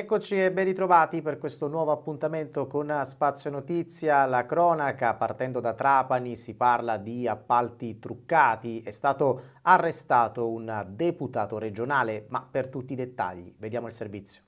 Rieccoci e ben ritrovati per questo nuovo appuntamento con Spazio Notizia, la cronaca partendo da Trapani si parla di appalti truccati, è stato arrestato un deputato regionale, ma per tutti i dettagli vediamo il servizio.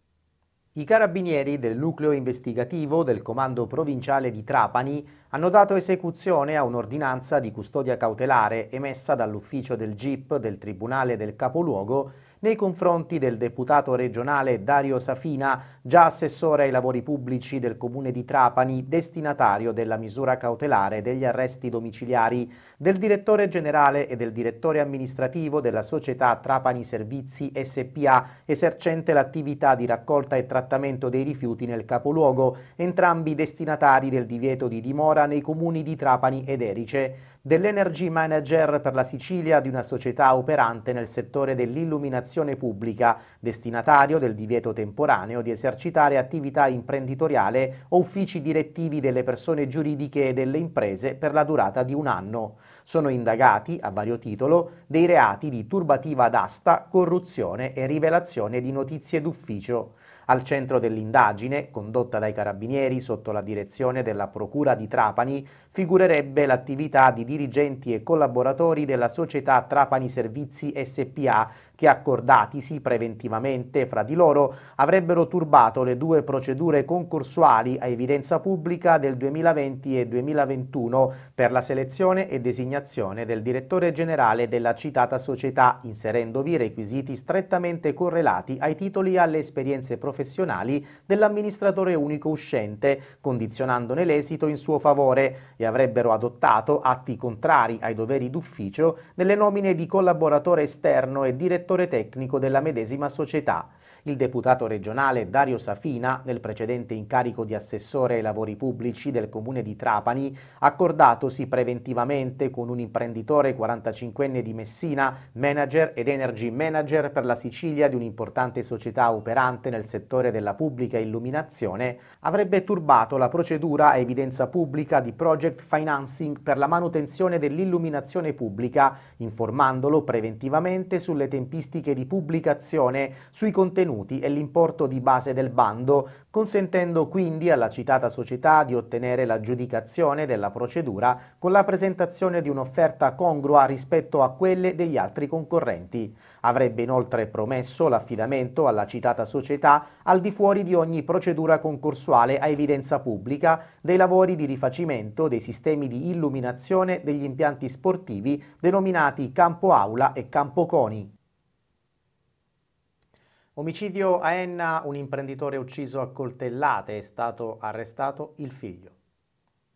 I carabinieri del nucleo investigativo del comando provinciale di Trapani hanno dato esecuzione a un'ordinanza di custodia cautelare emessa dall'ufficio del GIP del Tribunale del Capoluogo nei confronti del deputato regionale Dario Safina, già assessore ai lavori pubblici del comune di Trapani, destinatario della misura cautelare degli arresti domiciliari, del direttore generale e del direttore amministrativo della società Trapani Servizi SPA, esercente l'attività di raccolta e trattamento dei rifiuti nel capoluogo, entrambi destinatari del divieto di dimora nei comuni di Trapani ed Erice dell'Energy Manager per la Sicilia di una società operante nel settore dell'illuminazione pubblica, destinatario del divieto temporaneo di esercitare attività imprenditoriale o uffici direttivi delle persone giuridiche e delle imprese per la durata di un anno. Sono indagati, a vario titolo, dei reati di turbativa d'asta, corruzione e rivelazione di notizie d'ufficio. Al centro dell'indagine, condotta dai carabinieri sotto la direzione della Procura di Trapani, figurerebbe l'attività di dirigenti e collaboratori della società Trapani Servizi SPA che accordatisi preventivamente fra di loro avrebbero turbato le due procedure concorsuali a evidenza pubblica del 2020 e 2021 per la selezione e designazione del direttore generale della citata società, inserendovi requisiti strettamente correlati ai titoli e alle esperienze professionali dell'amministratore unico uscente, condizionandone l'esito in suo favore e avrebbero adottato atti contrari ai doveri d'ufficio nelle nomine di collaboratore esterno e direttore direttore tecnico della medesima società. Il deputato regionale Dario Safina, nel precedente incarico di assessore ai lavori pubblici del comune di Trapani, accordatosi preventivamente con un imprenditore 45enne di Messina, manager ed energy manager per la Sicilia di un'importante società operante nel settore della pubblica illuminazione, avrebbe turbato la procedura a evidenza pubblica di project financing per la manutenzione dell'illuminazione pubblica, informandolo preventivamente sulle tempistiche di pubblicazione, sui contenuti contenuti e l'importo di base del bando, consentendo quindi alla citata società di ottenere l'aggiudicazione della procedura con la presentazione di un'offerta congrua rispetto a quelle degli altri concorrenti. Avrebbe inoltre promesso l'affidamento alla citata società al di fuori di ogni procedura concorsuale a evidenza pubblica dei lavori di rifacimento dei sistemi di illuminazione degli impianti sportivi denominati Campo Aula e Campo Coni. Omicidio a Enna, un imprenditore ucciso a coltellate, è stato arrestato il figlio.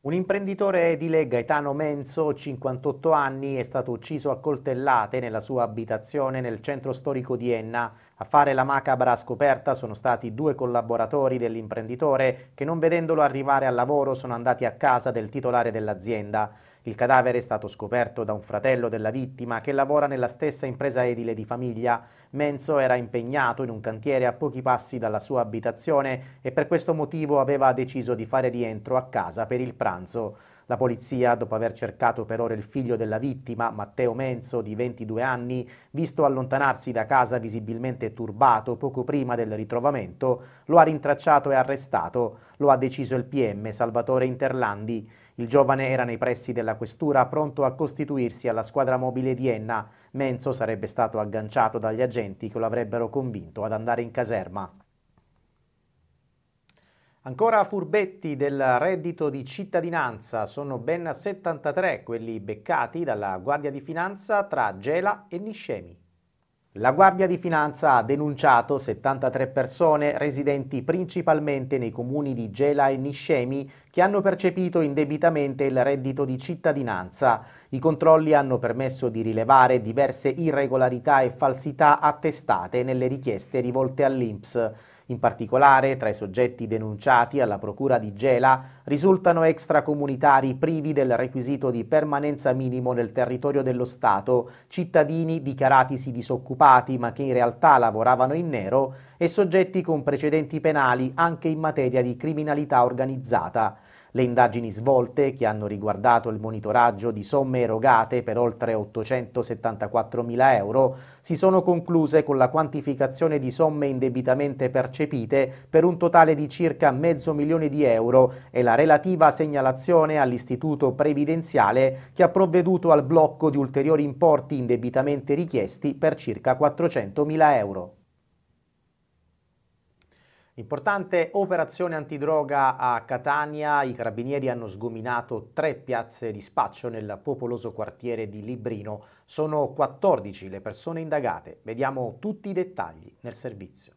Un imprenditore edile, Gaetano Menzo, 58 anni, è stato ucciso a coltellate nella sua abitazione nel centro storico di Enna. A fare la macabra scoperta sono stati due collaboratori dell'imprenditore che non vedendolo arrivare al lavoro sono andati a casa del titolare dell'azienda. Il cadavere è stato scoperto da un fratello della vittima che lavora nella stessa impresa edile di famiglia. Menzo era impegnato in un cantiere a pochi passi dalla sua abitazione e per questo motivo aveva deciso di fare rientro a casa per il pranzo. La polizia, dopo aver cercato per ore il figlio della vittima, Matteo Menzo, di 22 anni, visto allontanarsi da casa visibilmente turbato poco prima del ritrovamento, lo ha rintracciato e arrestato. Lo ha deciso il PM Salvatore Interlandi. Il giovane era nei pressi della questura pronto a costituirsi alla squadra mobile di Enna. Menzo sarebbe stato agganciato dagli agenti che lo avrebbero convinto ad andare in caserma. Ancora furbetti del reddito di cittadinanza, sono ben 73 quelli beccati dalla Guardia di Finanza tra Gela e Niscemi. La Guardia di Finanza ha denunciato 73 persone residenti principalmente nei comuni di Gela e Niscemi che hanno percepito indebitamente il reddito di cittadinanza. I controlli hanno permesso di rilevare diverse irregolarità e falsità attestate nelle richieste rivolte all'INPS. In particolare, tra i soggetti denunciati alla Procura di Gela risultano extracomunitari privi del requisito di permanenza minimo nel territorio dello Stato, cittadini dichiaratisi disoccupati ma che in realtà lavoravano in nero e soggetti con precedenti penali anche in materia di criminalità organizzata. Le indagini svolte, che hanno riguardato il monitoraggio di somme erogate per oltre 874 mila euro, si sono concluse con la quantificazione di somme indebitamente percepite per un totale di circa mezzo milione di euro e la relativa segnalazione all'istituto previdenziale che ha provveduto al blocco di ulteriori importi indebitamente richiesti per circa 400 mila euro. Importante operazione antidroga a Catania, i carabinieri hanno sgominato tre piazze di spaccio nel popoloso quartiere di Librino. Sono 14 le persone indagate, vediamo tutti i dettagli nel servizio.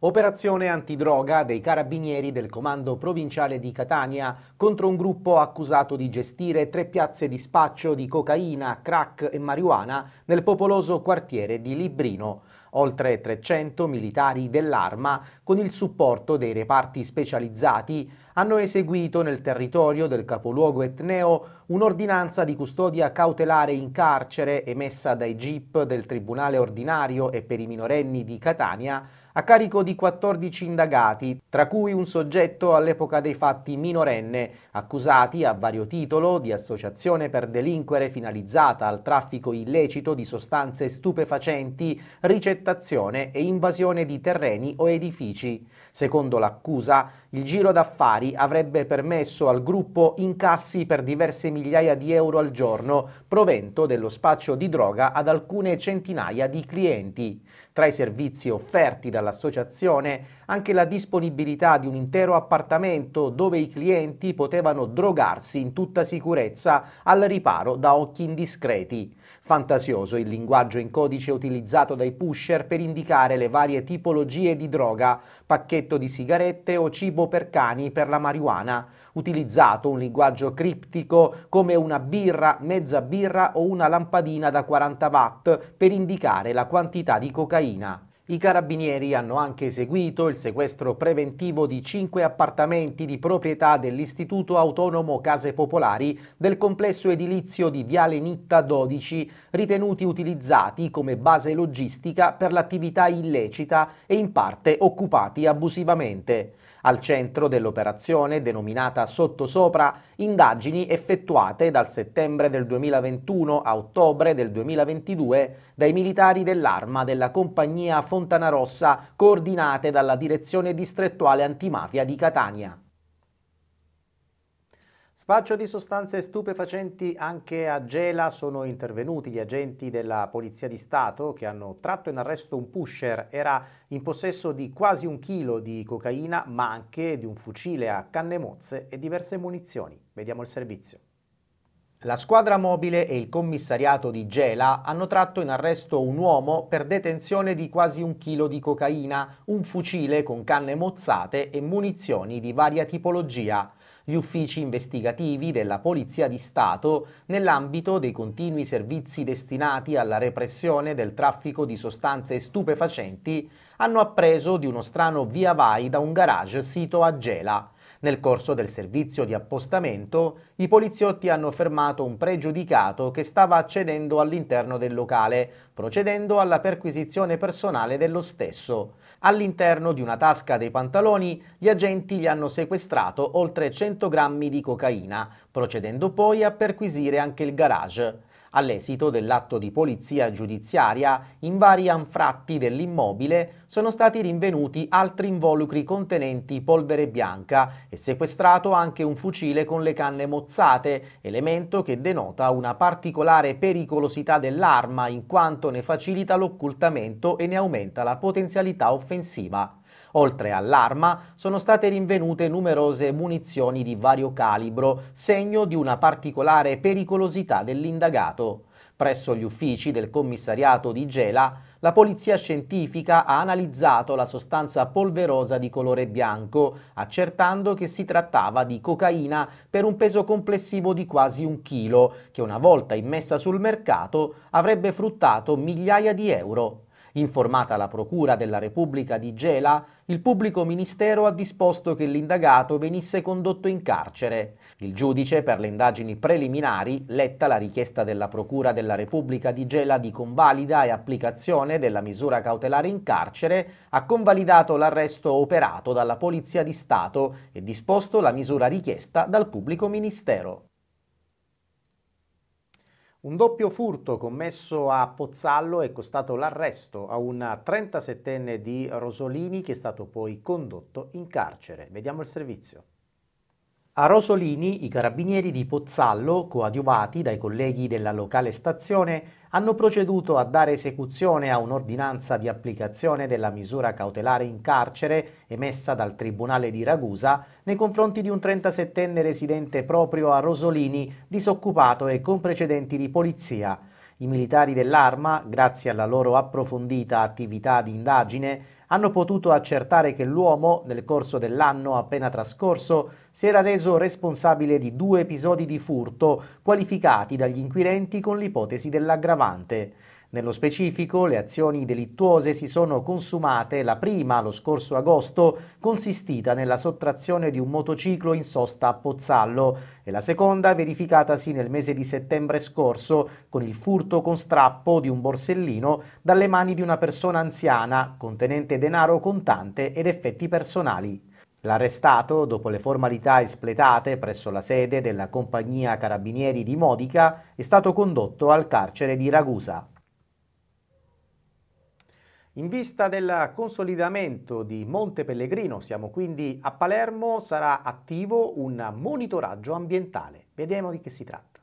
Operazione antidroga dei carabinieri del comando provinciale di Catania contro un gruppo accusato di gestire tre piazze di spaccio di cocaina, crack e marijuana nel popoloso quartiere di Librino. Oltre 300 militari dell'arma con il supporto dei reparti specializzati, hanno eseguito nel territorio del capoluogo etneo un'ordinanza di custodia cautelare in carcere emessa dai GIP del Tribunale Ordinario e per i minorenni di Catania a carico di 14 indagati, tra cui un soggetto all'epoca dei fatti minorenne, accusati a vario titolo di associazione per delinquere finalizzata al traffico illecito di sostanze stupefacenti, ricettazione e invasione di terreni o edifici pubblici. Secondo l'accusa, il giro d'affari avrebbe permesso al gruppo incassi per diverse migliaia di euro al giorno, provento dello spaccio di droga ad alcune centinaia di clienti. Tra i servizi offerti dall'associazione anche la disponibilità di un intero appartamento dove i clienti potevano drogarsi in tutta sicurezza al riparo da occhi indiscreti. Fantasioso il linguaggio in codice utilizzato dai pusher per indicare le varie tipologie di droga, pacchetto di sigarette o cibo per cani per la marijuana, utilizzato un linguaggio criptico come una birra, mezza birra o una lampadina da 40 watt per indicare la quantità di cocaina. I carabinieri hanno anche eseguito il sequestro preventivo di cinque appartamenti di proprietà dell'Istituto Autonomo Case Popolari del complesso edilizio di Viale Nitta 12, ritenuti utilizzati come base logistica per l'attività illecita e in parte occupati abusivamente. Al centro dell'operazione, denominata Sottosopra, indagini effettuate dal settembre del 2021 a ottobre del 2022 dai militari dell'arma della compagnia Fontanarossa coordinate dalla Direzione Distrettuale Antimafia di Catania. Spaccio di sostanze stupefacenti anche a Gela sono intervenuti gli agenti della Polizia di Stato che hanno tratto in arresto un pusher. Era in possesso di quasi un chilo di cocaina ma anche di un fucile a canne mozze e diverse munizioni. Vediamo il servizio. La squadra mobile e il commissariato di Gela hanno tratto in arresto un uomo per detenzione di quasi un chilo di cocaina, un fucile con canne mozzate e munizioni di varia tipologia gli uffici investigativi della Polizia di Stato nell'ambito dei continui servizi destinati alla repressione del traffico di sostanze stupefacenti hanno appreso di uno strano via vai da un garage sito a Gela nel corso del servizio di appostamento, i poliziotti hanno fermato un pregiudicato che stava accedendo all'interno del locale, procedendo alla perquisizione personale dello stesso. All'interno di una tasca dei pantaloni, gli agenti gli hanno sequestrato oltre 100 grammi di cocaina, procedendo poi a perquisire anche il garage. All'esito dell'atto di polizia giudiziaria, in vari anfratti dell'immobile sono stati rinvenuti altri involucri contenenti polvere bianca e sequestrato anche un fucile con le canne mozzate, elemento che denota una particolare pericolosità dell'arma in quanto ne facilita l'occultamento e ne aumenta la potenzialità offensiva. Oltre all'arma, sono state rinvenute numerose munizioni di vario calibro, segno di una particolare pericolosità dell'indagato. Presso gli uffici del commissariato di Gela, la polizia scientifica ha analizzato la sostanza polverosa di colore bianco, accertando che si trattava di cocaina per un peso complessivo di quasi un chilo, che una volta immessa sul mercato avrebbe fruttato migliaia di euro. Informata la Procura della Repubblica di Gela, il pubblico ministero ha disposto che l'indagato venisse condotto in carcere. Il giudice per le indagini preliminari, letta la richiesta della Procura della Repubblica di Gela di convalida e applicazione della misura cautelare in carcere, ha convalidato l'arresto operato dalla Polizia di Stato e disposto la misura richiesta dal pubblico ministero. Un doppio furto commesso a Pozzallo è costato l'arresto a un 37enne di Rosolini che è stato poi condotto in carcere. Vediamo il servizio. A Rosolini i carabinieri di Pozzallo, coadiuvati dai colleghi della locale stazione, hanno proceduto a dare esecuzione a un'ordinanza di applicazione della misura cautelare in carcere emessa dal Tribunale di Ragusa nei confronti di un 37enne residente proprio a Rosolini, disoccupato e con precedenti di polizia. I militari dell'Arma, grazie alla loro approfondita attività di indagine, hanno potuto accertare che l'uomo, nel corso dell'anno appena trascorso, si era reso responsabile di due episodi di furto, qualificati dagli inquirenti con l'ipotesi dell'aggravante. Nello specifico, le azioni delittuose si sono consumate la prima lo scorso agosto, consistita nella sottrazione di un motociclo in sosta a Pozzallo, e la seconda verificatasi nel mese di settembre scorso con il furto con strappo di un borsellino dalle mani di una persona anziana contenente denaro contante ed effetti personali. L'arrestato, dopo le formalità espletate presso la sede della compagnia Carabinieri di Modica, è stato condotto al carcere di Ragusa. In vista del consolidamento di Monte Pellegrino, siamo quindi a Palermo, sarà attivo un monitoraggio ambientale. Vediamo di che si tratta.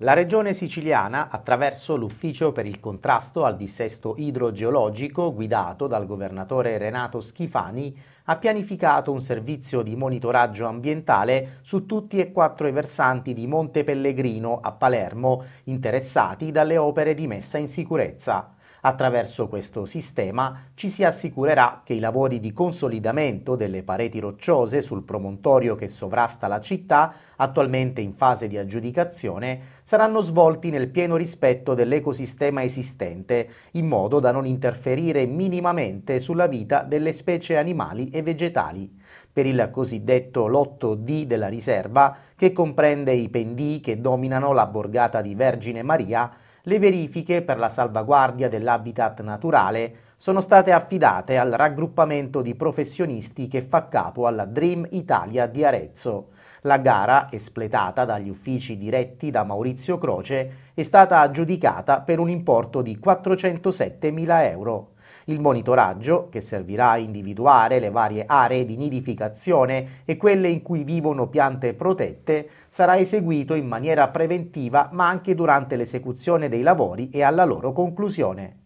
La Regione siciliana, attraverso l'Ufficio per il contrasto al dissesto idrogeologico guidato dal governatore Renato Schifani, ha pianificato un servizio di monitoraggio ambientale su tutti e quattro i versanti di Monte Pellegrino a Palermo, interessati dalle opere di messa in sicurezza. Attraverso questo sistema ci si assicurerà che i lavori di consolidamento delle pareti rocciose sul promontorio che sovrasta la città, attualmente in fase di aggiudicazione, saranno svolti nel pieno rispetto dell'ecosistema esistente, in modo da non interferire minimamente sulla vita delle specie animali e vegetali. Per il cosiddetto lotto D della riserva, che comprende i pendii che dominano la borgata di Vergine Maria, le verifiche per la salvaguardia dell'habitat naturale sono state affidate al raggruppamento di professionisti che fa capo alla Dream Italia di Arezzo. La gara, espletata dagli uffici diretti da Maurizio Croce, è stata aggiudicata per un importo di 407.000 euro il monitoraggio, che servirà a individuare le varie aree di nidificazione e quelle in cui vivono piante protette, sarà eseguito in maniera preventiva ma anche durante l'esecuzione dei lavori e alla loro conclusione.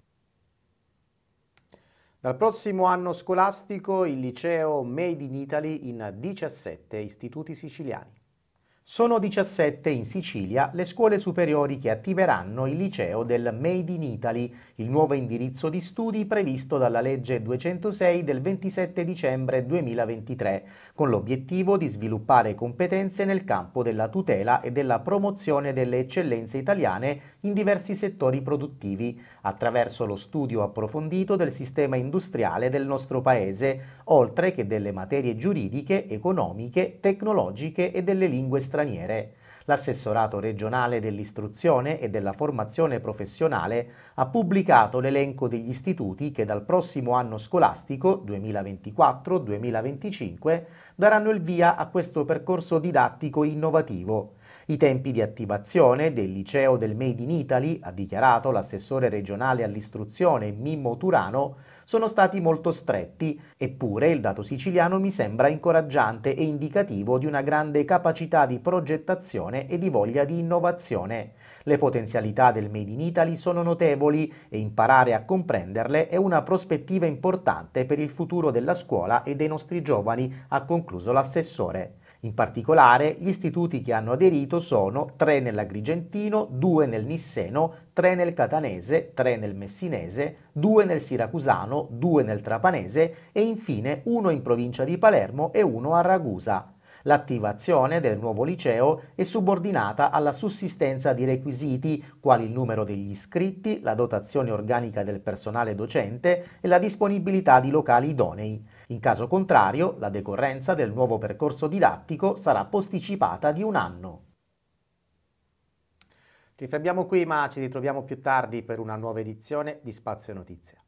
Dal prossimo anno scolastico il liceo Made in Italy in 17 istituti siciliani. Sono 17 in Sicilia le scuole superiori che attiveranno il liceo del Made in Italy, il nuovo indirizzo di studi previsto dalla legge 206 del 27 dicembre 2023, con l'obiettivo di sviluppare competenze nel campo della tutela e della promozione delle eccellenze italiane in diversi settori produttivi, attraverso lo studio approfondito del sistema industriale del nostro Paese, oltre che delle materie giuridiche, economiche, tecnologiche e delle lingue straniere straniere. L'assessorato regionale dell'istruzione e della formazione professionale ha pubblicato l'elenco degli istituti che dal prossimo anno scolastico 2024-2025 daranno il via a questo percorso didattico innovativo. I tempi di attivazione del liceo del Made in Italy, ha dichiarato l'assessore regionale all'istruzione Mimmo Turano, sono stati molto stretti, eppure il dato siciliano mi sembra incoraggiante e indicativo di una grande capacità di progettazione e di voglia di innovazione. Le potenzialità del Made in Italy sono notevoli e imparare a comprenderle è una prospettiva importante per il futuro della scuola e dei nostri giovani, ha concluso l'assessore. In particolare, gli istituti che hanno aderito sono 3 nell'Agrigentino, 2 nel Nisseno, 3 nel Catanese, 3 nel Messinese, 2 nel Siracusano, 2 nel Trapanese e infine 1 in provincia di Palermo e 1 a Ragusa. L'attivazione del nuovo liceo è subordinata alla sussistenza di requisiti quali il numero degli iscritti, la dotazione organica del personale docente e la disponibilità di locali idonei. In caso contrario, la decorrenza del nuovo percorso didattico sarà posticipata di un anno. Ci fermiamo qui, ma ci ritroviamo più tardi per una nuova edizione di Spazio Notizie.